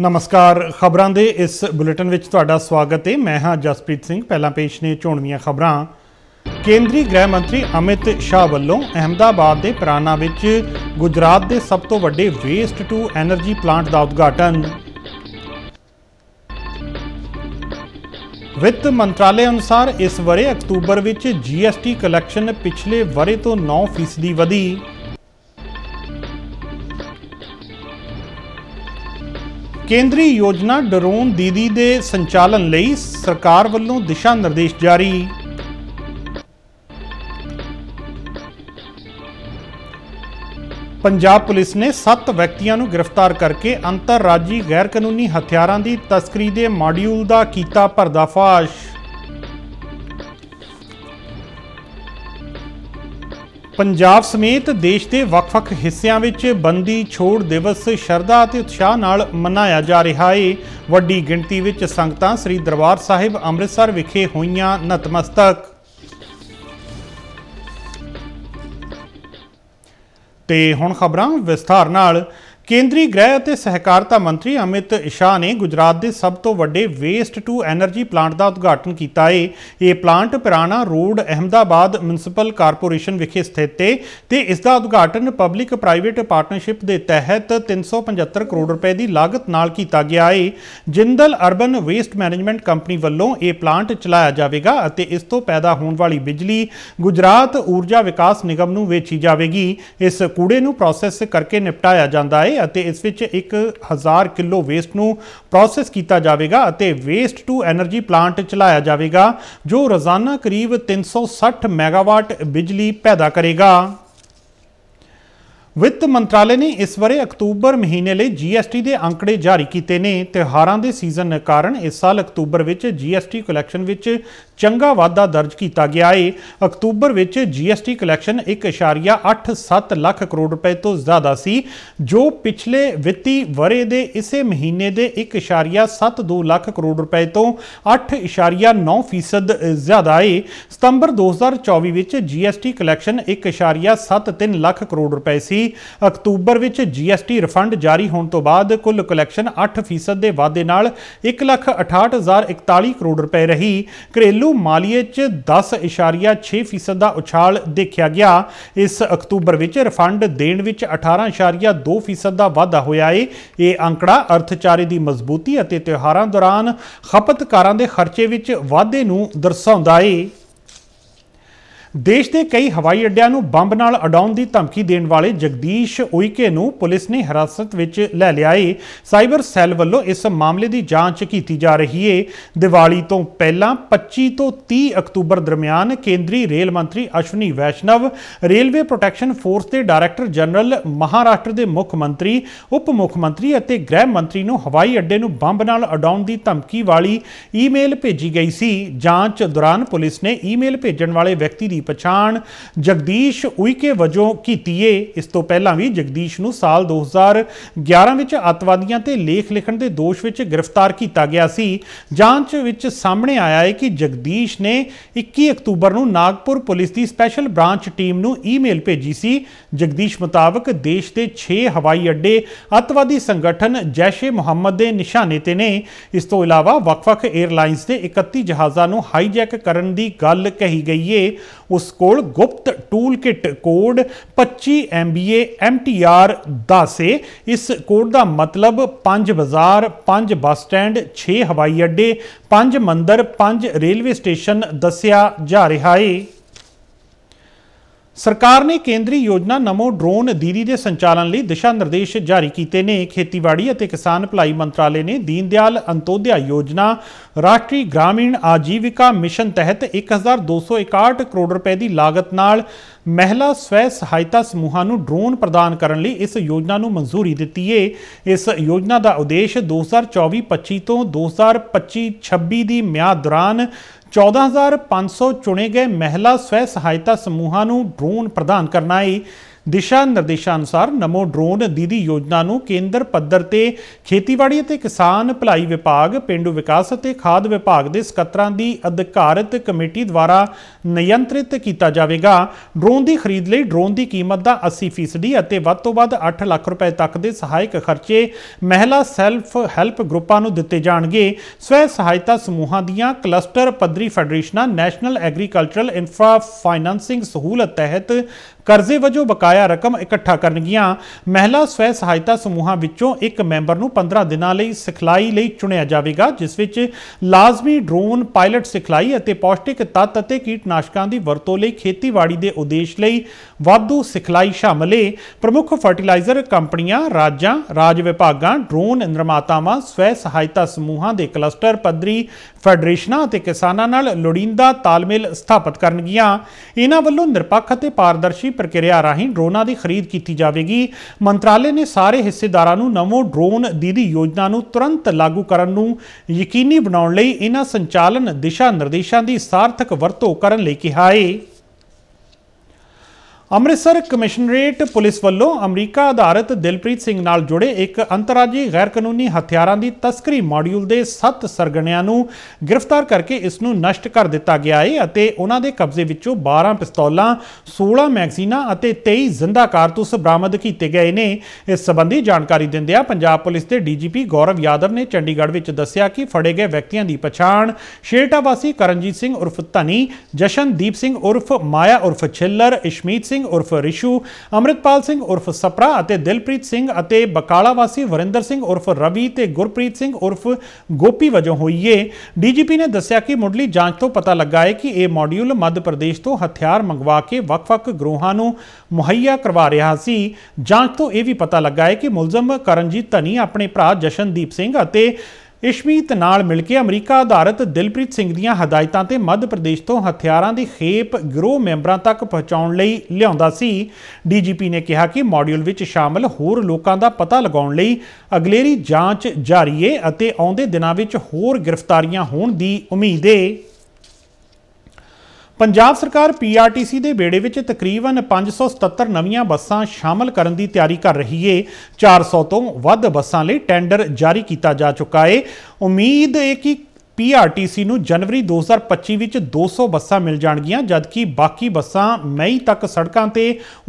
ਨਮਸਕਾਰ ਖਬਰਾਂ ਦੇ ਇਸ ਬੁਲੇਟਿਨ ਵਿੱਚ ਤੁਹਾਡਾ ਸਵਾਗਤ ਹੈ ਮੈਂ ਹਾਂ ਜਸਪ੍ਰੀਤ ਸਿੰਘ ਪਹਿਲਾਂ ਪੇਸ਼ ਨੇ ਝੋਣਵੀਆਂ ਖਬਰਾਂ ਕੇਂਦਰੀ ਗ੍ਰਹਿ ਮੰਤਰੀ ਅਮਿਤ ਸ਼ਾਹ ਵੱਲੋਂ ਅਹਮਦਾਬਾਦ ਦੇ ਪ੍ਰਾਨਾ ਵਿੱਚ ਗੁਜਰਾਤ ਦੇ ਸਭ ਤੋਂ ਵੱਡੇ ਵੇਸਟ ਟੂ ਐਨਰਜੀ ਪਲਾਂਟ ਦਾ ਉਦਘਾਟਨ ਵਿੱਤ ਮੰਤਰਾਲੇ ਅਨੁਸਾਰ ਇਸ ਵਰੇ ਅਕਤੂਬਰ ਵਿੱਚ ਜੀਐਸਟੀ ਕਲੈਕਸ਼ਨ ਪਿਛਲੇ ਵਰੇ ਤੋਂ 9% ਵਧੀ ਕੇਂਦਰੀ ਯੋਜਨਾ ਡਰੋਨ ਦੀਦੀ ਦੇ ਸੰਚਾਲਨ ਲਈ ਸਰਕਾਰ ਵੱਲੋਂ ਦਿਸ਼ਾ ਨਿਰਦੇਸ਼ ਜਾਰੀ ਪੰਜਾਬ ਪੁਲਿਸ ਨੇ 7 ਵਿਅਕਤੀਆਂ ਨੂੰ ਗ੍ਰਿਫਤਾਰ ਕਰਕੇ ਅੰਤਰਰਾਜੀ ਗੈਰਕਾਨੂੰਨੀ ਹਥਿਆਰਾਂ ਦੀ ਤਸਕਰੀ ਦੇ ਮਾਡਿਊਲ ਦਾ ਕੀਤਾ ਪਰਦਾਫਾਸ਼ ਪੰਜਾਬ ਸਮੇਤ ਦੇਸ਼ ਦੇ ਵੱਖ-ਵੱਖ ਹਿੱਸਿਆਂ ਵਿੱਚ ਬੰਦੀ ਛੋੜ ਦਿਵਸ ਸ਼ਰਧਾ ਅਤੇ ਉਤਸ਼ਾਹ ਨਾਲ ਮਨਾਇਆ ਜਾ ਰਿਹਾ ਹੈ ਵੱਡੀ ਗਿਣਤੀ ਵਿੱਚ ਸੰਗਤਾਂ ਸ੍ਰੀ ਦਰਬਾਰ ਸਾਹਿਬ ਅੰਮ੍ਰਿਤਸਰ ਵਿਖੇ ਹੋਈਆਂ ਨਤਮਸਤਕ ਤੇ ਹੁਣ ਖਬਰਾਂ ਵਿਸਥਾਰ ਨਾਲ ਕੇਂਦਰੀ ਗ੍ਰਹਿ ਅਤੇ ਸਹਿਕਾਰਤਾ ਮੰਤਰੀ ਅਮਿਤ ਸ਼ਾਹ ਨੇ ਗੁਜਰਾਤ ਦੇ ਸਭ ਤੋਂ ਵੱਡੇ ਵੇਸਟ ਟੂ એનર્ਜੀ ਪਲਾਂਟ ਦਾ ਉਦਘਾਟਨ ਕੀਤਾ ਹੈ ਇਹ plant Pirana road Ahmedabad municipal corporation ਵਿਖੇ ਸਥਿਤ ਹੈ ਤੇ ਇਸ ਦਾ ਉਦਘਾਟਨ ਪਬਲਿਕ ਪ੍ਰਾਈਵੇਟ ਪਾਰਟਨਰਸ਼ਿਪ ਦੇ ਤਹਿਤ 375 ਕਰੋੜ ਰੁਪਏ ਦੀ ਲਾਗਤ ਨਾਲ ਕੀਤਾ ਗਿਆ ਹੈ Jindal urban waste management company ਵੱਲੋਂ ਇਹ ਪਲਾਂਟ ਚਲਾਇਆ ਜਾਵੇਗਾ ਅਤੇ ਇਸ ਤੋਂ ਪੈਦਾ ਹੋਣ ਵਾਲੀ ਬਿਜਲੀ ਗੁਜਰਾਤ ਊਰਜਾ ਵਿਕਾਸ ਨਿਗਮ ਨੂੰ ਵੇਚੀ ਜਾਵੇਗੀ ਇਸ ਕੂੜੇ ਨੂੰ ਪ੍ਰੋਸੈਸ ਕਰਕੇ ਨਿਪਟਾਇਆ ਜਾਂਦਾ ਹੈ ਅਤੇ ਇਸ ਵਿੱਚ 1000 ਕਿਲੋ ਵੇਸਟ ਨੂੰ ਪ੍ਰੋਸੈਸ ਕੀਤਾ ਜਾਵੇਗਾ ਅਤੇ ਵੇਸਟ ਟੂ એનર્ਜੀ ਪਲਾਂਟ ਚਲਾਇਆ ਜਾਵੇਗਾ ਜੋ ਰੋਜ਼ਾਨਾ ਕਰੀਬ 360 ਮੈਗਾਵਾਟ ਬਿਜਲੀ ਪੈਦਾ ਕਰੇਗਾ ਵਿੱਤ ਮੰਤਰਾਲੇ ਨੇ ਇਸ ਵਰੇ ਅਕਤੂਬਰ ਮਹੀਨੇ ਲਈ ਜੀਐਸਟੀ ਦੇ ਅੰਕੜੇ ਜਾਰੀ ਕੀਤੇ ਨੇ ਤਿਹਾਰਾਂ ਦੇ ਸੀਜ਼ਨ ਕਾਰਨ ਇਸ ਸਾਲ ਅਕਤੂਬਰ ਵਿੱਚ ਜੀਐਸਟੀ ਕਲੈਕਸ਼ਨ ਵਿੱਚ ਚੰਗਾ ਵਾਧਾ ਦਰਜ ਕੀਤਾ ਗਿਆ ਹੈ ਅਕਤੂਬਰ ਵਿੱਚ ਜੀਐਸਟੀ ਕਲੈਕਸ਼ਨ 1.87 ਲੱਖ ਕਰੋੜ ਰੁਪਏ ਤੋਂ ਜ਼ਿਆਦਾ ਸੀ ਜੋ ਪਿਛਲੇ ਵਿੱਤੀ ਵਰੇ ਦੇ ਇਸੇ ਮਹੀਨੇ ਦੇ 1.72 ਲੱਖ ਕਰੋੜ ਰੁਪਏ ਤੋਂ 8.9% ਜ਼ਿਆਦਾ ਹੈ ਸਤੰਬਰ 2024 ਵਿੱਚ ਜੀਐਸਟੀ ਕਲੈਕਸ਼ਨ 1.73 ਲੱਖ ਕਰੋੜ ਰੁਪਏ ਸੀ ਅਕਤੂਬਰ ਵਿੱਚ ਜੀਐਸਟੀ ਰਿਫੰਡ ਜਾਰੀ ਹੋਣ ਤੋਂ ਬਾਅਦ ਕੁੱਲ ਕਲੈਕਸ਼ਨ 8% ਦੇ ਵਾਧੇ ਨਾਲ 1,68,041 ਕਰੋੜ ਰੁਪਏ ਰਹੀ ਘਰੇਲੂ ਘਰੇਲੂ ਮਾਲੀਏ 'ਚ 10.6% ਦਾ ਉਛਾਲ ਦੇਖਿਆ ਗਿਆ ਇਸ ਅਕਤੂਬਰ ਵਿੱਚ ਰਿਫੰਡ ਦੇਣ ਵਿੱਚ 18.2% ਦਾ ਵਾਧਾ ਹੋਇਆ ਹੈ ਇਹ ਅੰਕੜਾ ਅਰਥਚਾਰੇ ਦੀ ਮਜ਼ਬੂਤੀ ਅਤੇ ਤਿਉਹਾਰਾਂ ਦੌਰਾਨ ਖਪਤਕਾਰਾਂ ਦੇ ਖਰਚੇ ਵਿੱਚ ਵਾਧੇ ਨੂੰ ਦਰਸਾਉਂਦਾ ਹੈ ਦੇਸ਼ ਦੇ ਕਈ ਹਵਾਈ ਅੱਡਿਆਂ ਨੂੰ ਬੰਬ ਨਾਲ ਅਡਾਉਣ ਦੀ ਧਮਕੀ ਦੇਣ ਵਾਲੇ ਜਗਦੀਸ਼ ਉਈਕੇ ਨੂੰ ਪੁਲਿਸ ਨੇ ਹਿਰਾਸਤ ਵਿੱਚ ਲੈ ਲਿਆ ਹੈ ਸਾਈਬਰ ਸੈੱਲ ਵੱਲੋਂ ਇਸ ਮਾਮਲੇ ਦੀ ਜਾਂਚ ਕੀਤੀ ਜਾ ਰਹੀ ਹੈ ਦੀਵਾਲੀ ਤੋਂ ਪਹਿਲਾਂ 25 ਤੋਂ 30 ਅਕਤੂਬਰ ਦਰਮਿਆਨ ਕੇਂਦਰੀ ਰੇਲ ਮੰਤਰੀ Ashwini Vaishnaw railway protection force ਦੇ ਡਾਇਰੈਕਟਰ ਜਨਰਲ ਮਹਾਰਾਸ਼ਟਰ ਦੇ ਮੁੱਖ ਮੰਤਰੀ ਉਪ ਮੁੱਖ ਮੰਤਰੀ ਅਤੇ ਗ੍ਰਹਿ ਮੰਤਰੀ ਨੂੰ ਹਵਾਈ ਅੱਡੇ ਨੂੰ ਬੰਬ ਨਾਲ ਅਡਾਉਣ ਦੀ ਧਮਕੀ ਵਾਲੀ ਈਮੇਲ ਭੇਜੀ ਗਈ ਸੀ ਜਾਂਚ ਦੌਰਾਨ ਪੁਲਿਸ ਨੇ ਈਮੇਲ ਭੇਜਣ ਵਾਲੇ ਵਿਅਕਤੀ ਦੀ ਪਛਾਣ ਜਗਦੀਸ਼ ਉਈਕੇ ਵਜੋਂ ਕੀਤੀ ਏ ਇਸ ਤੋਂ ਪਹਿਲਾਂ ਵੀ ਜਗਦੀਸ਼ ਨੂੰ ਸਾਲ 2011 ਵਿੱਚ ਅਤਵਾਦੀਆਂ ਤੇ ਲੇਖ ਲਿਖਣ ਦੇ ਦੋਸ਼ ਵਿੱਚ ਗ੍ਰਿਫਤਾਰ ਕੀਤਾ ਗਿਆ ਸੀ ਜਾਂਚ ਵਿੱਚ ਸਾਹਮਣੇ ਆਇਆ ਹੈ ਕਿ ਜਗਦੀਸ਼ ਨੇ 21 ਅਕਤੂਬਰ ਨੂੰ ਨਾਗਪੁਰ ਪੁਲਿਸ ਦੀ ਸਪੈਸ਼ਲ ਬ੍ਰਾਂਚ ਟੀਮ ਨੂੰ ਈਮੇਲ ਭੇਜੀ ਸੀ ਜਗਦੀਸ਼ ਮੁਤਾਬਕ ਦੇਸ਼ ਦੇ 6 ਹਵਾਈ ਅੱਡੇ ਅਤਵਾਦੀ ਸੰਗਠਨ ਜੈਸ਼ੇ ਮੁਹੰਮਦ ਦੇ ਨਿਸ਼ਾਨੇ ਤੇ ਨੇ ਇਸ ਤੋਂ ਇਲਾਵਾ ਵੱਖ-ਵੱਖ 에ਅਰਲਾਈਨਸ ਦੇ 31 ਜਹਾਜ਼ਾਂ ਨੂੰ ਹਾਈਜੈਕ ਕਰਨ ਦੀ ਗੱਲ ਕਹੀ ਗਈ ਏ ਉਸ ਕੋਲ ਗੁਪਤ tool kit code 25 MBA MTR 10 ਏ ਇਸ ਕੋਡ ਦਾ ਮਤਲਬ 5 ਬਾਜ਼ਾਰ 5 ਬੱਸ ਸਟੈਂਡ 6 ਹਵਾਈ ਅੱਡੇ 5 ਮੰਦਰ 5 ਰੇਲਵੇ ਸਟੇਸ਼ਨ ਦੱਸਿਆ ਜਾ ਰਿਹਾ ਏ ਸਰਕਾਰ ਨੇ ਕੇਂਦਰੀ ਯੋਜਨਾ ਨਮੋ ਡਰੋਨ ਦੀਦੀ ਦੇ ਸੰਚਾਲਨ ਲਈ ਦਿਸ਼ਾ ਨਿਰਦੇਸ਼ ਜਾਰੀ ਕੀਤੇ ਨੇ ਖੇਤੀਬਾੜੀ ਅਤੇ ਕਿਸਾਨ ਭਲਾਈ ਮੰਤਰਾਲੇ ਨੇ ਦੀਨਦਿਆਲ ਅੰਤੋਦਿਆ ਯੋਜਨਾ ਰਾਸ਼ਟਰੀ ਗ੍ਰਾਮੀਣ ਆਜੀਵਿਕਾ ਮਿਸ਼ਨ ਤਹਿਤ 1261 ਕਰੋੜ ਰੁਪਏ ਦੀ ਲਾਗਤ ਨਾਲ ਮਹਿਲਾ ਸਵੈ ਸਹਾਇਤਾ ਸਮੂਹਾਂ ਨੂੰ ਡਰੋਨ ਪ੍ਰਦਾਨ ਕਰਨ ਲਈ ਇਸ ਯੋਜਨਾ ਨੂੰ ਮਨਜ਼ੂਰੀ ਦਿੱਤੀ ਏ ਇਸ ਯੋਜਨਾ ਦਾ ਉਦੇਸ਼ 2024-25 ਤੋਂ 2025-26 ਦੀ ਮਿਆਦ ਦੌਰਾਨ 14500 ਚੁਣੇ ਗਏ ਮਹਿਲਾ ਸਵੈ ਸਹਾਇਤਾ ਸਮੂਹਾਂ ਨੂੰ ਡਰੋਨ ਪ੍ਰਦਾਨ ਕਰਨਾ ਹੈ ਦਿਸ਼ਾ ਨਿਰਦੇਸ਼ਾਂ ਅਨੁਸਾਰ ਨਮੋ ਡਰੋਨ ਦੀਦੀ ਯੋਜਨਾ ਨੂੰ ਕੇਂਦਰ ਪੱਧਰ ਤੇ ਖੇਤੀਬਾੜੀ ਅਤੇ ਕਿਸਾਨ ਭਲਾਈ ਵਿਭਾਗ ਪਿੰਡੂ ਵਿਕਾਸ ਅਤੇ ਖਾਦ ਵਿਭਾਗ ਦੇ ਸਕੱਤਰਾਂ ਦੀ ਅਧਿਕਾਰਤ ਕਮੇਟੀ ਦੁਆਰਾ ਨਿਯੰਤਰਿਤ ਕੀਤਾ ਜਾਵੇਗਾ ਡਰੋਨ ਦੀ ਖਰੀਦ ਲਈ ਡਰੋਨ ਦੀ ਕੀਮਤ ਦਾ 80% ਅਤੇ ਵੱਧ ਤੋਂ ਵੱਧ 8 ਲੱਖ ਰੁਪਏ ਤੱਕ ਦੇ ਸਹਾਇਕ ਖਰਚੇ ਮਹਿਲਾ ਸੈਲਫ ਹੈਲਪ ਗਰੁੱਪਾਂ ਨੂੰ ਦਿੱਤੇ ਜਾਣਗੇ ਸਵੈ ਸਹਾਇਤਾ ਸਮੂਹਾਂ ਦੀਆਂ ਕਲਸਟਰ ਪੱਧਰੀ ਫੈਡਰੇਸ਼ਨਾਂ ਨੈਸ਼ਨਲ ਐਗਰੀਕਲਚਰਲ ਇਨਫਰਾ ਫਾਈਨਾਂਸਿੰਗ ਸਹੂਲਤ ਤਹਿਤ ਕਰਜ਼ੇ ਵਜੋਂ ਬਕਾਇਆ ਰਕਮ ਇਕੱਠਾ ਕਰਨਗੀਆਂ ਮਹਿਲਾ ਸਵੈ ਸਹਾਇਤਾ ਸਮੂਹਾਂ ਵਿੱਚੋਂ ਇੱਕ ਮੈਂਬਰ ਨੂੰ 15 ਦਿਨਾਂ ਲਈ ਸਿਖਲਾਈ ਲਈ ਚੁਣਿਆ ਜਾਵੇਗਾ ਜਿਸ ਵਿੱਚ ਲਾਜ਼ਮੀ ਡਰੋਨ ਪਾਇਲਟ ਸਿਖਲਾਈ ਅਤੇ ਪੌਸ਼ਟਿਕ ਤੱਤ ਅਤੇ ਕੀਟਨਾਸ਼ਕਾਂ ਦੀ ਵਰਤੋਂ ਲਈ ਖੇਤੀਬਾੜੀ ਦੇ ਉਦੇਸ਼ ਲਈ ਵਾਧੂ ਸਿਖਲਾਈ ਸ਼ਾਮਲ ਹੈ ਪ੍ਰਮੁੱਖ ਫਰਟੀਲਾਈਜ਼ਰ ਕੰਪਨੀਆਂ ਰਾਜਾਂ ਰਾਜ ਵਿਭਾਗਾਂ ਡਰੋਨ ਨਿਰਮਾਤਾਵਾਂ ਸਵੈ ਸਹਾਇਤਾ ਸਮੂਹਾਂ ਦੇ ਕਲਸਟਰ ਪੱਧਰੀ ਫੈਡਰੇਸ਼ਨਾਂ ਅਤੇ ਕਿਸਾਨਾਂ ਨਾਲ ਲੋੜੀਂਦਾ ਤਾਲਮੇਲ ਸਥਾਪਿਤ ਕਰਨਗੀਆਂ ਇਹਨਾਂ ਵੱਲੋਂ ਨਿਰਪੱਖ ਅਤੇ ਪਾਰਦਰਸ਼ੀ ਪ੍ਰਕਿਰਿਆ ਰਾਹੀਂ ਡਰੋਨਾਂ ਦੀ ਖਰੀਦ ਕੀਤੀ ਜਾਵੇਗੀ ਮੰਤਰਾਲੇ ਨੇ ਸਾਰੇ ਹਿੱਸੇਦਾਰਾਂ ਨੂੰ ਨਵੋ ਡਰੋਨ ਦੀਦੀ ਯੋਜਨਾ ਨੂੰ ਤੁਰੰਤ ਲਾਗੂ ਕਰਨ ਨੂੰ ਯਕੀਨੀ ਬਣਾਉਣ ਲਈ ਇਹਨਾਂ ਸੰਚਾਲਨ ਦਿਸ਼ਾ ਨਿਰਦੇਸ਼ਾਂ ਦੀ ਸਾਰਥਕ ਵਰਤੋਂ ਕਰਨ ਲਈ ਕਿਹਾ ਹੈ ਅੰਮ੍ਰਿਤਸਰ ਕਮਿਸ਼ਨਰੇਟ ਪੁਲਿਸ ਵੱਲੋਂ ਅਮਰੀਕਾ ਆਧਾਰਿਤ ਦਿਲਪ੍ਰੀਤ ਸਿੰਘ ਨਾਲ ਜੁੜੇ ਇੱਕ ਅੰਤਰਰਾਜੀ ਗੈਰਕਾਨੂੰਨੀ ਹਥਿਆਰਾਂ ਦੀ ਤਸਕਰੀ ਮਾਡਿਊਲ ਦੇ 7 ਸਰਗਣਿਆਂ ਨੂੰ ਗ੍ਰਿਫਤਾਰ ਕਰਕੇ ਇਸ ਨੂੰ ਨਸ਼ਟ ਕਰ ਦਿੱਤਾ ਗਿਆ ਹੈ ਅਤੇ ਉਹਨਾਂ ਦੇ ਕਬਜ਼ੇ ਵਿੱਚੋਂ 12 ਪਿਸਤੌਲਾਂ 16 ਮੈਗਜ਼ੀਨਾਂ ਅਤੇ 23 ਜ਼ਿੰਦਾ ਕਾਰਤੂਸ ਬਰਾਮਦ ਕੀਤੇ ਗਏ ਨੇ ਇਸ ਸੰਬੰਧੀ ਜਾਣਕਾਰੀ ਦਿੰਦਿਆਂ ਪੰਜਾਬ ਪੁਲਿਸ ਦੇ ਡੀਜੀਪੀ ਗੌਰਵ ਯਾਦਵ ਨੇ ਚੰਡੀਗੜ੍ਹ ਵਿੱਚ ਦੱਸਿਆ ਕਿ ਫੜੇ ਗਏ ਵਿਅਕਤੀਆਂ ਦੀ ਪਛਾਣ ਸ਼ੇਰਟਾ ਵਾਸੀ ਕਰਨਜੀਤ ਸਿੰਘ ਉਰਫ ਧਨੀ ਜਸ਼ਨਦੀਪ ਸਿੰਘ ਉਰਫ ਮਾਇਆ ਉਰਫ ਛਿੱਲਰ ਇਸ਼ਮੀਤ ਸਿੰਘ ਸਿੰਘ ਉਰਫ ਰਿਸ਼ੂ ਅਮਰਿਤਪਾਲ ਸਿੰਘ ਉਰਫ ਸਪਰਾ ਅਤੇ ਦਿਲਪ੍ਰੀਤ ਸਿੰਘ ਅਤੇ ਬਕਾਲਾ ਵਾਸੀ ਵਰਿੰਦਰ ਸਿੰਘ ਉਰਫ ਰਵੀ ਤੇ ਗੁਰਪ੍ਰੀਤ ਸਿੰਘ ਉਰਫ ਗੋਪੀ ਵਜੋਂ ਹੋਈ ਏ ਡੀਜੀਪੀ ਨੇ ਦੱਸਿਆ ਕਿ ਮੁੱਢਲੀ ਜਾਂਚ ਤੋਂ ਪਤਾ ਲੱਗਾ ਹੈ ਕਿ ਇਹ ਮੋਡਿਊਲ ਮੱਧ ਪ੍ਰਦੇਸ਼ ਤੋਂ ਹਥਿਆਰ ਮੰਗਵਾ ਕੇ ਵੱਖ-ਵੱਖ ਗਰੋਹਾਂ ਨੂੰ ਮੁਹੱਈਆ ਕਰਵਾ ਰਿਹਾ ਸੀ ਜਾਂਚ ਤੋਂ ਇਹ ਵੀ ਪਤਾ ਲੱਗਾ ਹੈ ਕਿ ਮੁਲਜ਼ਮ ਕਰਨਜੀਤ ਧਨੀ ਆਪਣੇ ਭਰਾ ਜਸ਼ਨਦੀਪ ਸਿੰਘ ਅਤੇ ਇਸ਼ਮੀਤ ਨਾਲ ਮਿਲ ਕੇ ਅਮਰੀਕਾ ਆਧਾਰਿਤ ਦਿਲਪ੍ਰੀਤ ਸਿੰਘ ਦੀਆਂ ਹਦਾਇਤਾਂ ਤੇ ਮੱਧ ਪ੍ਰਦੇਸ਼ ਤੋਂ ਹਥਿਆਰਾਂ ਦੀ ਖੇਪ ਗਰੋਹ ਮੈਂਬਰਾਂ ਤੱਕ ਪਹੁੰਚਾਉਣ ਲਈ ਲਿਆਉਂਦਾ ਸੀ ਡੀਜੀਪੀ ਨੇ ਕਿਹਾ ਕਿ ਮੋਡਿਊਲ ਵਿੱਚ ਸ਼ਾਮਲ ਹੋਰ ਲੋਕਾਂ ਦਾ ਪਤਾ ਲਗਾਉਣ ਲਈ ਅਗਲੇਰੀ ਜਾਂਚ ਜਾਰੀ ਹੈ ਅਤੇ ਆਉਂਦੇ ਦਿਨਾਂ ਵਿੱਚ ਹੋਰ ਗ੍ਰਿਫਤਾਰੀਆਂ ਹੋਣ ਦੀ ਉਮੀਦ ਹੈ ਪੰਜਾਬ ਸਰਕਾਰ ਪੀਆਰਟੀਸੀ ਦੇ ਬੇੜੇ ਵਿੱਚ ਤਕਰੀਬਨ 577 ਨਵੀਆਂ ਬੱਸਾਂ ਸ਼ਾਮਲ ਕਰਨ ਦੀ ਤਿਆਰੀ ਕਰ ਰਹੀ ਏ 400 ਤੋਂ ਵੱਧ ਬੱਸਾਂ ਲਈ ਟੈਂਡਰ ਜਾਰੀ ਕੀਤਾ ਜਾ ਚੁੱਕਾ ਏ ਉਮੀਦ ਹੈ ਕਿ ਪੀਆਰਟੀਸੀ ਨੂੰ ਜਨਵਰੀ 2025 ਵਿੱਚ 200 ਬੱਸਾਂ ਮਿਲ ਜਾਣਗੀਆਂ ਜਦਕਿ ਬਾਕੀ ਬੱਸਾਂ ਮਈ ਤੱਕ ਸੜਕਾਂ ਤੇ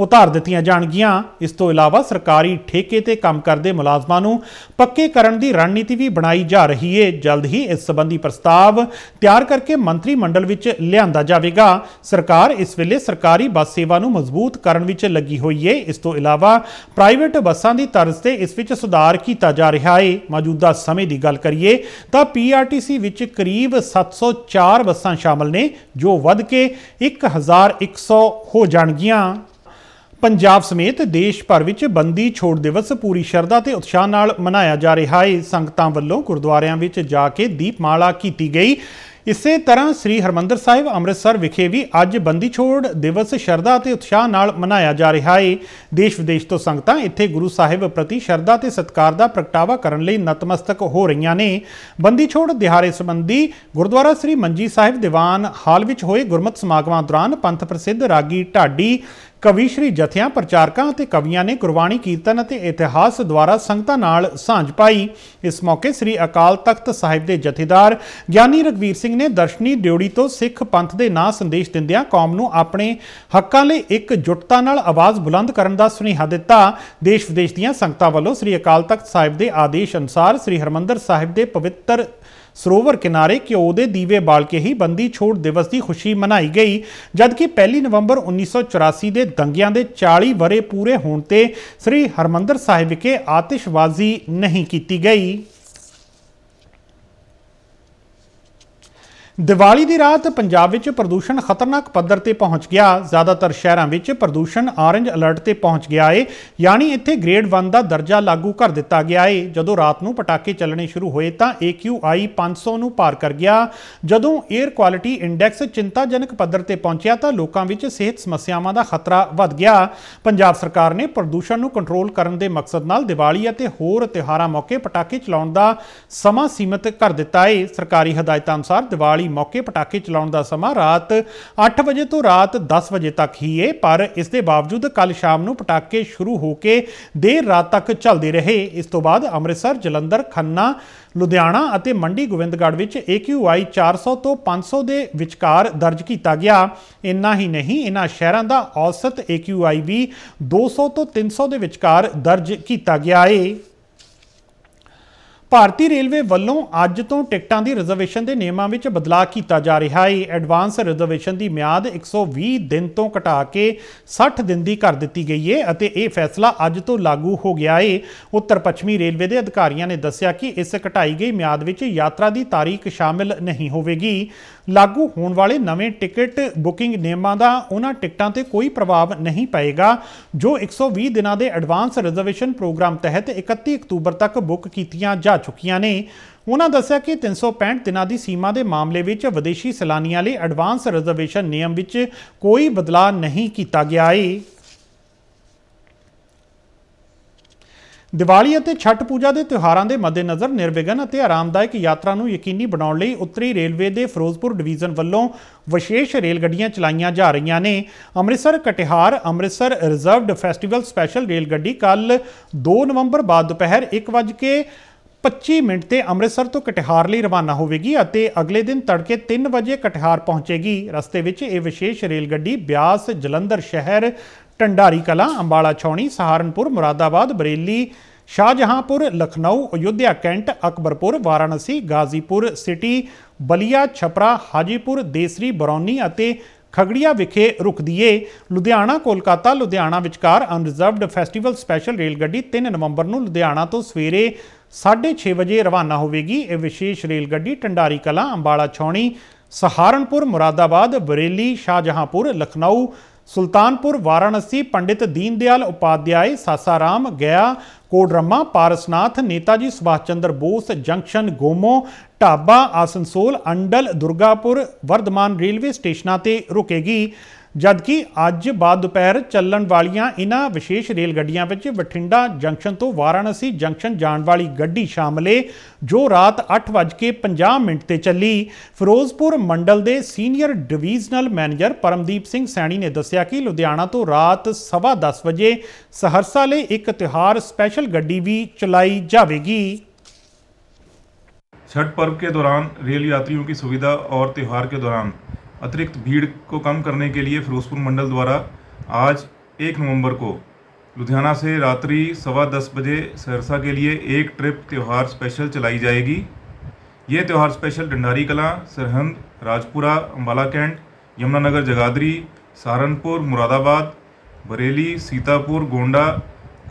ਉਤਾਰ ਦਿੱਤੀਆਂ ਜਾਣਗੀਆਂ ਇਸ ਤੋਂ ਇਲਾਵਾ ਸਰਕਾਰੀ ਠੇਕੇ ਤੇ ਕੰਮ ਕਰਦੇ ਮੁਲਾਜ਼ਮਾਂ ਨੂੰ ਪੱਕੇ ਕਰਨ ਦੀ ਰਣਨੀਤੀ ਵੀ ਬਣਾਈ ਜਾ ਰਹੀ ਹੈ ਜਲਦ ਹੀ ਇਸ ਸੰਬੰਧੀ ਪ੍ਰਸਤਾਵ ਤਿਆਰ ਕਰਕੇ ਮੰਤਰੀ ਮੰਡਲ ਵਿੱਚ ਲਿਆਂਦਾ ਜਾਵੇਗਾ ਸਰਕਾਰ ਇਸ ਵੇਲੇ ਸਰਕਾਰੀ ਬੱਸ ਸੇਵਾ ਨੂੰ ਮਜ਼ਬੂਤ ਕਰਨ ਵਿੱਚ ਲੱਗੀ ਹੋਈ ਹੈ ਇਸ ਤੋਂ ਇਲਾਵਾ ਪ੍ਰਾਈਵੇਟ ਬੱਸਾਂ ਦੀ ਤਰਜ਼ ਤੇ ਇਸ ਵਿੱਚ ਸੁਧਾਰ ਕੀਤਾ ਜਾ ਰਿਹਾ ਹੈ ਮੌਜੂਦਾ ਸਮੇਂ ਦੀ ਗੱਲ ਕਰੀਏ ਤਾਂ ਪੀਆਰਟੀਸੀ ਵਿੱਚ ਵਿੱਚ ਕਰੀਬ 704 ਬੱਸਾਂ ਸ਼ਾਮਲ ਨੇ ਜੋ ਵੱਧ ਕੇ 1100 ਹੋ ਜਾਣਗੀਆਂ ਪੰਜਾਬ ਸਮੇਤ ਦੇਸ਼ ਭਰ ਵਿੱਚ ਬੰਦੀ ਛੋੜ ਦਿਵਸ ਪੂਰੀ ਸ਼ਰਧਾ ਤੇ ਉਤਸ਼ਾਹ ਨਾਲ ਮਨਾਇਆ ਜਾ ਰਿਹਾ ਹੈ ਸੰਗਤਾਂ ਵੱਲੋਂ ਗੁਰਦੁਆਰਿਆਂ ਵਿੱਚ ਜਾ ਕੇ ਦੀਪਮਾਲਾ ਕੀਤੀ ਗਈ ਇਸੇ ਤਰ੍ਹਾਂ ਸ੍ਰੀ ਹਰਮੰਦਰ ਸਾਹਿਬ ਅੰਮ੍ਰਿਤਸਰ ਵਿਖੇ ਵੀ ਅੱਜ ਬੰਦੀ ਛੋੜ ਦਿਵਸ ਸ਼ਰਧਾ ਤੇ ਉਤਸ਼ਾਹ ਨਾਲ ਮਨਾਇਆ ਜਾ ਰਿਹਾ ਹੈ ਦੇਸ਼ ਵਿਦੇਸ਼ ਤੋਂ ਸੰਗਤਾਂ ਇੱਥੇ ਗੁਰੂ ਸਾਹਿਬ ਪ੍ਰਤੀ ਸ਼ਰਧਾ ਤੇ ਸਤਕਾਰ ਦਾ ਪ੍ਰਗਟਾਵਾ ਕਰਨ ਲਈ ਨਤਮਸਤਕ ਹੋ ਰਹੀਆਂ ਨੇ ਬੰਦੀ ਛੋੜ ਦਿਹਾੜੇ ਸੰਬੰਧੀ ਗੁਰਦੁਆਰਾ ਸ੍ਰੀ ਮੰਜੀ ਸਾਹਿਬ ਦੀਵਾਨ ਹਾਲ ਵਿੱਚ ਹੋਏ ਗੁਰਮਤ ਸਮਾਗਮਾਂ ਦੌਰਾਨ ਪੰਥ ਪ੍ਰਸਿੱਧ ਰਾਗੀ ਢਾਡੀ ਕਵੀ ਸ਼੍ਰੀ ਜਥਿਆਂ ਪ੍ਰਚਾਰਕਾਂ ਅਤੇ ਕਵੀਆਂ ਨੇ ਗੁਰਬਾਣੀ ਕੀਰਤਨ ਅਤੇ ਇਤਿਹਾਸ ਦੁਆਰਾ ਸੰਗਤਾਂ ਨਾਲ ਸਾਂਝ ਪਾਈ ਇਸ ਮੌਕੇ ਸ੍ਰੀ ਅਕਾਲ ਤਖਤ ਸਾਹਿਬ ਦੇ ਜਥੇਦਾਰ ਗਿਆਨੀ ਰਗਵੀਰ ਸਿੰਘ ਨੇ ਦਰਸ਼ਨੀ ਡਿਉੜੀ ਤੋਂ ਸਿੱਖ ਪੰਥ ਦੇ ਨਾਂ ਸੰਦੇਸ਼ ਦਿੰਦਿਆਂ ਕੌਮ ਨੂੰ ਆਪਣੇ ਹੱਕਾਂ ਲਈ ਇੱਕ ਜੁਟਤਾ ਨਾਲ ਆਵਾਜ਼ ਬੁਲੰਦ ਕਰਨ ਦਾ ਸੁਨੇਹਾ ਦਿੱਤਾ ਦੇਸ਼ ਵਿਦੇਸ਼ ਦੀਆਂ ਸੰਗਤਾਂ ਵੱਲੋਂ ਸ੍ਰੀ ਅਕਾਲ ਤਖਤ ਸਾਹਿਬ ਦੇ ਆਦੇਸ਼ ਅਨੁਸਾਰ ਸ੍ਰੀ ਹਰਮੰਦਰ ਸਾਹਿਬ ਦੇ ਪਵਿੱਤਰ ਸਰੋਵਰ ਕਿਨਾਰੇ ਕਿਉ ਉਹਦੇ ਦੀਵੇ ਬਾਲ ਕੇ ਹੀ ਬੰਦੀ ਛੋੜ ਦਿਵਸ ਦੀ ਖੁਸ਼ੀ ਮਨਾਈ ਗਈ ਜਦਕਿ 1 ਨਵੰਬਰ 1984 ਦੇ ਦੰਗਿਆਂ ਦੇ 40 ਬਰੇ ਪੂਰੇ ਹੋਣ ਤੇ ਸ੍ਰੀ ਹਰਮੰਦਰ ਸਾਹਿਬ ਵਿਖੇ ਆਤਿਸ਼ਬਾਜ਼ੀ ਨਹੀਂ ਕੀਤੀ ਗਈ ਦੀਵਾਲੀ ਦੀ ਰਾਤ ਪੰਜਾਬ ਵਿੱਚ ਪ੍ਰਦੂਸ਼ਣ ਖਤਰਨਾਕ ਪੱਧਰ ਤੇ ਪਹੁੰਚ ਗਿਆ ਜ਼ਿਆਦਾਤਰ ਸ਼ਹਿਰਾਂ ਵਿੱਚ ਪ੍ਰਦੂਸ਼ਣ ਔਰੰਜ ਅਲਰਟ ਤੇ ਪਹੁੰਚ ਗਿਆ ਏ ਯਾਨੀ ਇੱਥੇ ਗ੍ਰੇਡ 1 ਦਾ ਦਰਜਾ ਲਾਗੂ ਕਰ ਦਿੱਤਾ ਗਿਆ ਏ ਜਦੋਂ ਰਾਤ ਨੂੰ ਪਟਾਕੇ ਚੱਲਣੇ ਸ਼ੁਰੂ ਹੋਏ ਤਾਂ AQI 500 ਨੂੰ ਪਾਰ ਕਰ ਗਿਆ ਜਦੋਂ 에ਅਰ ਕੁਆਲਿਟੀ ਇੰਡੈਕਸ ਚਿੰਤਾਜਨਕ ਪੱਧਰ ਤੇ ਪਹੁੰਚਿਆ ਤਾਂ ਲੋਕਾਂ ਵਿੱਚ ਸਿਹਤ ਸਮੱਸਿਆਵਾਂ ਦਾ ਖਤਰਾ ਵੱਧ ਗਿਆ ਪੰਜਾਬ ਸਰਕਾਰ ਨੇ ਪ੍ਰਦੂਸ਼ਣ ਨੂੰ ਕੰਟਰੋਲ ਕਰਨ ਦੇ ਮਕਸਦ ਨਾਲ ਦੀਵਾਲੀ ਅਤੇ ਹੋਰ ਤਿਹਾਰਾਂ ਮੌਕੇ ਪਟਾਕੇ ਚਲਾਉਣ ਦਾ ਸਮਾਂ ਸੀਮਿਤ ਕਰ ਦਿੱਤਾ ਏ ਸਰਕਾਰੀ ਹਦਾਇਤਾਂ ਅਨੁਸਾਰ ਦੀਵਾਲੀ ਦਿਵਾਲੀ ਮੌਕੇ ਪਟਾਕੇ ਚਲਾਉਣ ਦਾ ਸਮਾਂ ਰਾਤ 8 ਵਜੇ ਤੋਂ ਰਾਤ 10 ਵਜੇ ਤੱਕ ਹੀ ਹੈ ਪਰ ਇਸ ਦੇ ਬਾਵਜੂਦ ਕੱਲ ਸ਼ਾਮ ਨੂੰ ਪਟਾਕੇ ਸ਼ੁਰੂ ਹੋ ਕੇ ਦੇਰ ਰਾਤ ਤੱਕ ਚੱਲਦੇ ਰਹੇ ਇਸ ਤੋਂ ਬਾਅਦ ਅੰਮ੍ਰਿਤਸਰ ਜਲੰਧਰ ਖੰਨਾ ਲੁਧਿਆਣਾ ਅਤੇ ਮੰਡੀ ਗੋਵਿੰਦਗੜ ਵਿੱਚ AQI 400 ਤੋਂ 500 ਦੇ ਵਿਚਕਾਰ ਦਰਜ ਕੀਤਾ ਗਿਆ ਇੰਨਾ ਹੀ ਨਹੀਂ ਇਹਨਾਂ ਸ਼ਹਿਰਾਂ ਦਾ ਔਸਤ AQI ਵੀ 200 ਤੋਂ 300 ਦੇ ਵਿਚਕਾਰ ਦਰਜ ਕੀਤਾ ਗਿਆ ਹੈ ਭਾਰਤੀ ਰੇਲਵੇ ਵੱਲੋਂ ਅੱਜ ਤੋਂ ਟਿਕਟਾਂ ਦੀ ਰਿਜ਼ਰਵੇਸ਼ਨ ਦੇ ਨਿਯਮਾਂ ਵਿੱਚ ਬਦਲਾਅ ਕੀਤਾ ਜਾ ਰਿਹਾ ਹੈ ਐਡਵਾਂਸ ਰਿਜ਼ਰਵੇਸ਼ਨ ਦੀ ਮਿਆਦ 120 ਦਿਨ ਤੋਂ ਘਟਾ ਕੇ 60 ਦਿਨ ਦੀ ਕਰ ਦਿੱਤੀ ਗਈ ਹੈ ਅਤੇ ਇਹ ਫੈਸਲਾ ਅੱਜ ਤੋਂ ਲਾਗੂ ਹੋ ਗਿਆ ਹੈ ਉੱਤਰ ਪੱਛਮੀ ਰੇਲਵੇ ਦੇ ਅਧਿਕਾਰੀਆਂ ਨੇ ਦੱਸਿਆ ਕਿ ਇਸ ਘਟਾਈ ਗਈ ਮਿਆਦ ਵਿੱਚ ਯਾਤਰਾ ਦੀ ਤਾਰੀਖ ਸ਼ਾਮਿਲ ਨਹੀਂ ਹੋਵੇਗੀ ਲਾਗੂ ਹੋਣ ਵਾਲੇ ਨਵੇਂ ਟਿਕਟ ਬੁਕਿੰਗ ਨਿਯਮਾਂ ਦਾ ਉਹਨਾਂ ਟਿਕਟਾਂ ਤੇ ਕੋਈ ਪ੍ਰਭਾਵ ਨਹੀਂ ਪਏਗਾ ਜੋ 120 ਦਿਨਾਂ ਦੇ ਐਡਵਾਂਸ ਰਿਜ਼ਰਵੇਸ਼ਨ ਪ੍ਰੋਗਰਾਮ ਤਹਿਤ 31 ਅਕਤੂਬਰ ਤੱਕ ਬੁੱਕ ਕੀਤੀਆਂ ਜਾ ਚੁੱਕੀਆਂ ਨੇ ਉਹਨਾਂ ਦੱਸਿਆ ਕਿ 365 ਦਿਨਾਂ ਦੀ ਸੀਮਾ ਦੇ ਮਾਮਲੇ ਵਿੱਚ ਵਿਦੇਸ਼ੀ ਸਲਾਨੀਆਂ ਲਈ ਐਡਵਾਂਸ ਰਿਜ਼ਰਵੇਸ਼ਨ ਨਿਯਮ ਵਿੱਚ ਕੋਈ ਬਦਲਾਅ ਨਹੀਂ ਕੀਤਾ ਗਿਆ ਹੈ ਦੀਵਾਲੀ ਅਤੇ ਛੱਟ ਪੂਜਾ ਦੇ ਤਿਉਹਾਰਾਂ ਦੇ ਮੱਦੇਨਜ਼ਰ ਨਿਰਵਿਘਨ ਅਤੇ ਆਰਾਮਦਾਇਕ ਯਾਤਰਾ ਨੂੰ ਯਕੀਨੀ ਬਣਾਉਣ ਲਈ ਉੱਤਰੀ ਰੇਲਵੇ ਦੇ ਫਿਰੋਜ਼ਪੁਰ ਡਿਵੀਜ਼ਨ ਵੱਲੋਂ ਵਿਸ਼ੇਸ਼ ਰੇਲ ਗੱਡੀਆਂ ਚਲਾਈਆਂ ਜਾ ਰਹੀਆਂ ਨੇ Amritsar Katihar Amritsar reserved festival special rail ਗੱਡੀ ਕੱਲ 2 ਨਵੰਬਰ ਬਾਅਦ ਦੁਪਹਿਰ 1 ਵਜੇ 25 ਮਿੰਟ ਤੇ ਅੰਮ੍ਰਿਤਸਰ ਤੋਂ ਕਟਿਹਾਰ ਲਈ ਰਵਾਨਾ ਹੋਵੇਗੀ ਅਤੇ ਅਗਲੇ ਦਿਨ ਤੜਕੇ 3 ਵਜੇ ਕਟਿਹਾਰ ਪਹੁੰਚੇਗੀ ਰਸਤੇ ਵਿੱਚ ਇਹ ਵਿਸ਼ੇਸ਼ ਰੇਲ ਗੱਡੀ ਬਿਆਸ ਜਲੰਧਰ ਸ਼ਹਿਰ ਟੰਡਾਰੀ ਕਲਾ ਅੰਬਾਲਾ ਛੌਣੀ ਸਹਾਰਨਪੁਰ ਮੁਰਾਦਾਬਾਦ ਬਰੇਲੀ ਸ਼ਾਹਜਹਾਂਪੁਰ ਲਖਨਊ ਅਯੁੱਧਿਆ ਕੈਂਟ ਅਕਬਰਪੁਰ ਵਾਰਾਣਸੀ ਗਾਜ਼ੀਪੁਰ ਸਿਟੀ ਬਲੀਆ ਛਪਰਾ ਹਾਜੀਪੁਰ ਦੇਸਰੀ ਬਰੌਨੀ ਅਤੇ ਖਗੜੀਆ ਵਿਖੇ ਰੁਕਦੀ ਏ ਲੁਧਿਆਣਾ ਕੋਲਕਾਤਾ ਲੁਧਿਆਣਾ ਵਿਚਕਾਰ ਅਨਰਿਜ਼ਰਵਡ ਫੈਸਟੀਵਲ ਸਪੈਸ਼ਲ ਰੇਲ ਗੱਡੀ 3 ਨਵੰਬਰ ਨੂੰ ਲੁਧਿਆਣਾ ਤੋਂ ਸਵੇਰੇ 6:30 ਵਜੇ ਰਵਾਨਾ ਹੋਵੇਗੀ ਇਹ ਵਿਸ਼ੇਸ਼ ਰੇਲ ਗੱਡੀ ਟੰਡਾਰੀ ਕਲਾ ਅੰਬਾਲਾ ਛੌਣੀ ਸਹਾਰਨਪੁਰ ਮੁਰਾਦਾਬਾਦ ਬਰੇਲੀ ਸ਼ਾਹਜਹਾਂਪੁਰ ਲਖਨਊ सुल्तानपुर वाराणसी पंडित दीनदयाल उपाध्याय सासाराम गया कोडरमा पारसनाथ नेताजी सुभाष चंद्र बोस जंक्शन गोमो ਢਾਬਾ ਆਸਨਸੋਲ ਅੰਡਲ ਦੁਰਗਾਪੁਰ ਵਰਧਮਾਨ ਰੇਲਵੇ ਸਟੇਸ਼ਨਾਂ ਤੇ ਰੁਕੇਗੀ ਜਦਕਿ ਅੱਜ ਬਾਅਦ ਦੁਪਹਿਰ ਚੱਲਣ ਵਾਲੀਆਂ ਇਹਨਾਂ ਵਿਸ਼ੇਸ਼ ਰੇਲ ਗੱਡੀਆਂ ਵਿੱਚ ਬਠਿੰਡਾ ਜੰਕਸ਼ਨ ਤੋਂ ਵਾਰਾਣਸੀ ਜੰਕਸ਼ਨ ਜਾਣ ਵਾਲੀ ਗੱਡੀ ਸ਼ਾਮਲ ਹੈ ਜੋ ਰਾਤ 8:50 ਮਿੰਟ ਤੇ ਚੱਲੀ ਫਿਰੋਜ਼ਪੁਰ ਮੰਡਲ ਦੇ senior divisional manager Paramdeep Singh Saini ਨੇ ਦੱਸਿਆ ਕਿ ਲੁਧਿਆਣਾ ਤੋਂ ਰਾਤ 10:30 ਵਜੇ ਸਹਰਸਾ ਲਈ ਇੱਕ ਤਿਹਾਰ ਸਪੈਸ਼ਲ ਗੱਡੀ ਵੀ ਚਲਾਈ ਜਾਵੇਗੀ छठ पर्व के ਦੌਰਾਨ ਰੇਲ यात्रियों की ਸੁਵਿਧਾ ਔਰ ਤਿਹਾਰ के ਦੌਰਾਨ अतिरिक्त भीड़ को कम करने के लिए फिरोजपुर मंडल द्वारा आज एक नवंबर को लुधियाना से रात्रि सवा दस बजे सहरसा के लिए एक ट्रिप त्यौहार स्पेशल चलाई जाएगी ये त्यौहार स्पेशल डंडारी कला सरहंद राजपुरा अम्बाला कैंट यमुनानगर जगाधरी सहारनपुर मुरादाबाद बरेली सीतापुर गोंडा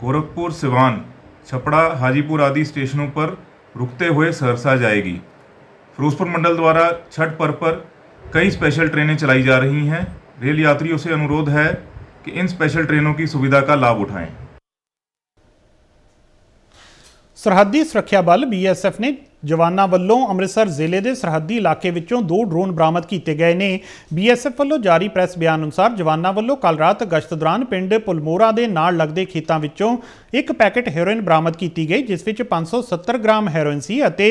गोरखपुर सिवान छपड़ा हाजीपुर आदि स्टेशनों पर रुकते हुए सहरसा जाएगी फिरोजपुर मंडल द्वारा छठ पर्व पर, पर कई स्पेशल ट्रेनें चलाई जा रही हैं रेल यात्रियों से अनुरोध है कि इन स्पेशल ट्रेनों की सुविधा का लाभ उठाएं सरहदी सुरक्षा बल बीएसएफ ने ਜਵਾਨਾਂ ਵੱਲੋਂ ਅੰਮ੍ਰਿਤਸਰ ਜ਼ਿਲ੍ਹੇ ਦੇ ਸਰਹੱਦੀ ਇਲਾਕੇ ਵਿੱਚੋਂ ਦੋ ਡਰੋਨ ਬਰਾਮਦ ਕੀਤੇ ਗਏ ਨੇ ਬੀਐਸਐਫ ਵੱਲੋਂ ਜਾਰੀ ਪ੍ਰੈਸ ਬਿਆਨ ਅਨੁਸਾਰ ਜਵਾਨਾਂ ਵੱਲੋਂ ਕੱਲ ਰਾਤ ਗਸ਼ਤ ਦੌਰਾਨ ਪਿੰਡ ਪੁਲਮੋਰਾ ਦੇ ਨਾਲ ਲੱਗਦੇ ਖੇਤਾਂ ਵਿੱਚੋਂ ਇੱਕ ਪੈਕੇਟ ਹੈਰੋਇਨ ਬਰਾਮਦ ਕੀਤੀ ਗਈ ਜਿਸ ਵਿੱਚ 570 ਗ੍ਰਾਮ ਹੈਰੋਇਨ ਸੀ ਅਤੇ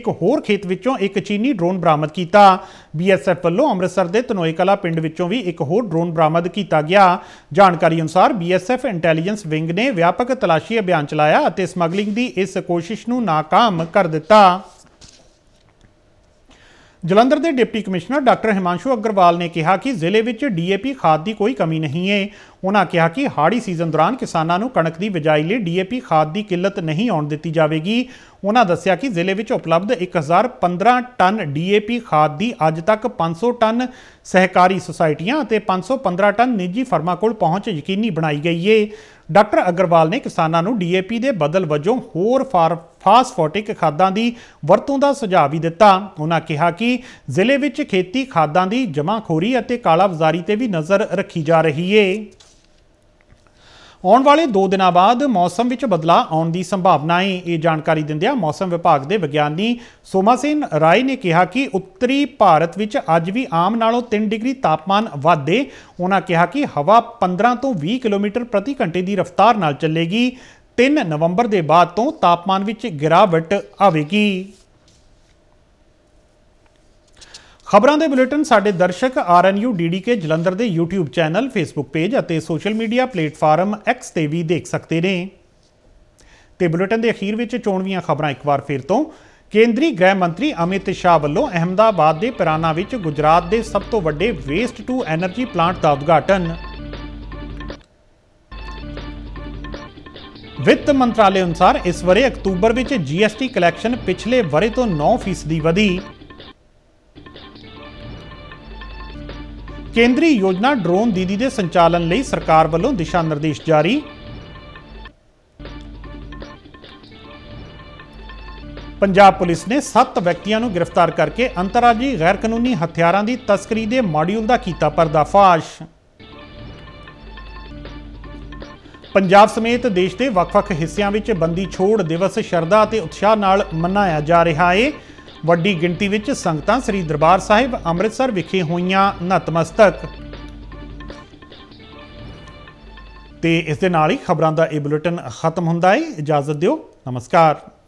ਇੱਕ ਹੋਰ ਖੇਤ ਵਿੱਚੋਂ ਇੱਕ ਚੀਨੀ ਡਰੋਨ ਬਰਾਮਦ ਕੀਤਾ ਬੀਐਸਐਫ ਵੱਲੋਂ ਅੰਮ੍ਰਿਤਸਰ ਦੇ ਤਨੋਈ ਕਲਾ ਪਿੰਡ ਵਿੱਚੋਂ ਵੀ ਇੱਕ ਹੋਰ ਡਰੋਨ ਬਰਾਮਦ ਕੀਤਾ ਗਿਆ ਜਾਣਕਾਰੀ ਅਨੁਸਾਰ ਬੀਐਸਐਫ ਇੰਟੈਲੀਜੈਂਸ ਵਿੰਗ ਨੇ ਵਿਆਪਕ ਤਲਾਸ਼ੀ ਅਭਿਆਨ ਚਲਾਇਆ ਅਤੇ ਸਮਗਲਿੰਗ ਦੀ ਇਸ ਕੋਸ਼ਿਸ਼ ਨੂੰ ਨਾਕਾਮ ਕਰ ਦਿੱਤਾ ਜਲੰਧਰ ਦੇ deputy commissioner doctor Himanshu Agarwal ਨੇ ਕਿਹਾ ਕਿ ਜ਼ਿਲ੍ਹੇ ਵਿੱਚ ਡੀਏਪੀ ਖਾਦ ਦੀ ਕੋਈ ਕਮੀ ਨਹੀਂ ਹੈ ਉਹਨਾਂ ਕਿਹਾ ਕਿ ਹਾੜੀ ਸੀਜ਼ਨ ਦੌਰਾਨ ਕਿਸਾਨਾਂ ਨੂੰ ਕਣਕ ਦੀ ਬਿਜਾਈ ਲਈ ਡੀਏਪੀ ਖਾਦ ਦੀ ਕਿੱਲਤ ਨਹੀਂ ਆਉਣ ਦਿੱਤੀ ਜਾਵੇਗੀ ਉਹਨਾਂ ਦੱਸਿਆ ਕਿ ਜ਼ਿਲ੍ਹੇ ਵਿੱਚ ਉਪਲਬਧ 1015 ਟਨ ਡੀਏਪੀ ਖਾਦ ਦੀ ਅੱਜ ਤੱਕ 500 ਟਨ ਸਹਿਕਾਰੀ ਸੁਸਾਇਟੀਆਂ ਅਤੇ 515 ਟਨ ਨਿੱਜੀ ਫਰਮਾਂ ਕੋਲ ਪਹੁੰਚ ਯਕੀਨੀ ਬਣਾਈ ਗਈ ਏ ਡਾਕਟਰ ਅਗਰਵਾਲ ਨੇ ਕਿਸਾਨਾਂ ਨੂੰ ਡੀਏਪੀ ਦੇ ਬਦਲ ਵਜੋਂ ਹੋਰ ਫਾਸਫੋਟਿਕ ਖਾਦਾਂ ਦੀ ਵਰਤੋਂ ਦਾ ਸੁਝਾਅ ਵੀ ਦਿੱਤਾ ਉਹਨਾਂ ਕਿਹਾ ਕਿ ਜ਼ਿਲ੍ਹੇ ਵਿੱਚ ਖੇਤੀ ਖਾਦਾਂ ਦੀ ਜਮਾਖੋਰੀ ਅਤੇ ਕਾਲਾਬਾਜ਼ਾਰੀ ਤੇ ਵੀ ਨਜ਼ਰ ਰੱਖੀ ਜਾ ਰਹੀ ਏ ਆਉਣ ਵਾਲੇ 2 ਦਿਨਾਂ ਬਾਅਦ ਮੌਸਮ ਵਿੱਚ ਬਦਲਾਅ ਆਉਣ ਦੀ ਸੰਭਾਵਨਾ ਹੈ ਇਹ ਜਾਣਕਾਰੀ ਦਿੰਦਿਆਂ ਮੌਸਮ ਵਿਭਾਗ ਦੇ ਵਿਗਿਆਨੀ ਸੋਮਾਸੇਨ ਰਾਏ ਨੇ ਕਿਹਾ ਕਿ ਉੱਤਰੀ ਭਾਰਤ ਵਿੱਚ ਅੱਜ ਵੀ ਆਮ ਨਾਲੋਂ 3 ਡਿਗਰੀ ਤਾਪਮਾਨ ਵਾਧੇ ਉਹਨਾਂ ਕਿਹਾ ਕਿ ਹਵਾ 15 ਤੋਂ 20 ਕਿਲੋਮੀਟਰ ਪ੍ਰਤੀ ਘੰਟੇ ਦੀ ਰਫ਼ਤਾਰ ਨਾਲ ਚੱਲੇਗੀ 3 ਨਵੰਬਰ ਦੇ ਬਾਅਦ ਤੋਂ ਤਾਪਮਾਨ ਵਿੱਚ ਗਿਰਾਵਟ ਆਵੇਗੀ ਖਬਰਾਂ ਦੇ ਬੁਲੇਟਿਨ ਸਾਡੇ ਦਰਸ਼ਕ RNU DDK ਜਲੰਧਰ ਦੇ YouTube ਚੈਨਲ Facebook ਪੇਜ ਅਤੇ ਸੋਸ਼ਲ ਮੀਡੀਆ ਪਲੇਟਫਾਰਮ X ਤੇ ਵੀ ਦੇਖ ਸਕਦੇ ਨੇ ਤੇ ਬੁਲੇਟਿਨ ਦੇ ਅਖੀਰ ਵਿੱਚ ਚੋਣਵੀਆਂ ਖਬਰਾਂ ਇੱਕ ਵਾਰ ਫਿਰ ਤੋਂ ਕੇਂਦਰੀ ਗ੍ਰਹਿ ਮੰਤਰੀ ਅਮਿਤ ਸ਼ਾਹ ਵੱਲੋਂ ਅਹਮਦਾਬਾਦ ਦੇ ਪਰਾਨਾ ਵਿੱਚ ਗੁਜਰਾਤ ਦੇ ਸਭ ਤੋਂ ਵੱਡੇ ਵੇਸਟ ਟੂ ਐਨਰਜੀ ਪਲਾਂਟ ਦਾ ਉਦਘਾਟਨ ਵਿੱਤ ਮੰਤਰਾਲੇ ਅਨੁਸਾਰ ਇਸ ਵਰੇ ਅਕਤੂਬਰ ਵਿੱਚ ਜੀਐਸਟੀ ਕਲੈਕਸ਼ਨ ਪਿਛਲੇ ਵਰੇ ਤੋਂ 9% ਵਧੀ ਕੇਂਦਰੀ ਯੋਜਨਾ ਡਰੋਨ ਦੀਦੀ ਦੇ ਸੰਚਾਲਨ ਲਈ ਸਰਕਾਰ ਵੱਲੋਂ ਦਿਸ਼ਾ ਨਿਰਦੇਸ਼ ਜਾਰੀ ਪੰਜਾਬ ਪੁਲਿਸ ਨੇ 7 ਵਿਅਕਤੀਆਂ ਨੂੰ ਗ੍ਰਿਫਤਾਰ ਕਰਕੇ ਅੰਤਰਰਾਜੀ ਗੈਰ ਕਾਨੂੰਨੀ ਹਥਿਆਰਾਂ ਦੀ ਤਸਕਰੀ ਦੇ ਮਾਡਿਊਲ ਦਾ ਕੀਤਾ ਪਰਦਾਫਾਸ਼ ਪੰਜਾਬ ਸਮੇਤ ਦੇਸ਼ ਦੇ ਵੱਖ-ਵੱਖ ਹਿੱਸਿਆਂ ਵਿੱਚ ਬੰਦੀ ਛੋੜ ਦਿਵਸ ਸ਼ਰਧਾ ਅਤੇ ਉਤਸ਼ਾਹ ਨਾਲ ਮਨਾਇਆ ਜਾ ਰਿਹਾ ਹੈ ਵੱਡੀ ਗਿਣਤੀ ਵਿੱਚ ਸੰਗਤਾਂ ਸ੍ਰੀ ਦਰਬਾਰ ਸਾਹਿਬ ਅੰਮ੍ਰਿਤਸਰ ਵਿਖੇ ਹੋਈਆਂ ਨਤਮਸਤਕ ਤੇ ਇਸ ਦੇ ਨਾਲ ਹੀ ਖਬਰਾਂ ਦਾ ਇਹ ਬੁਲੇਟਿਨ ਖਤਮ ਹੁੰਦਾ ਹੈ ਇਜਾਜ਼ਤ ਦਿਓ ਨਮਸਕਾਰ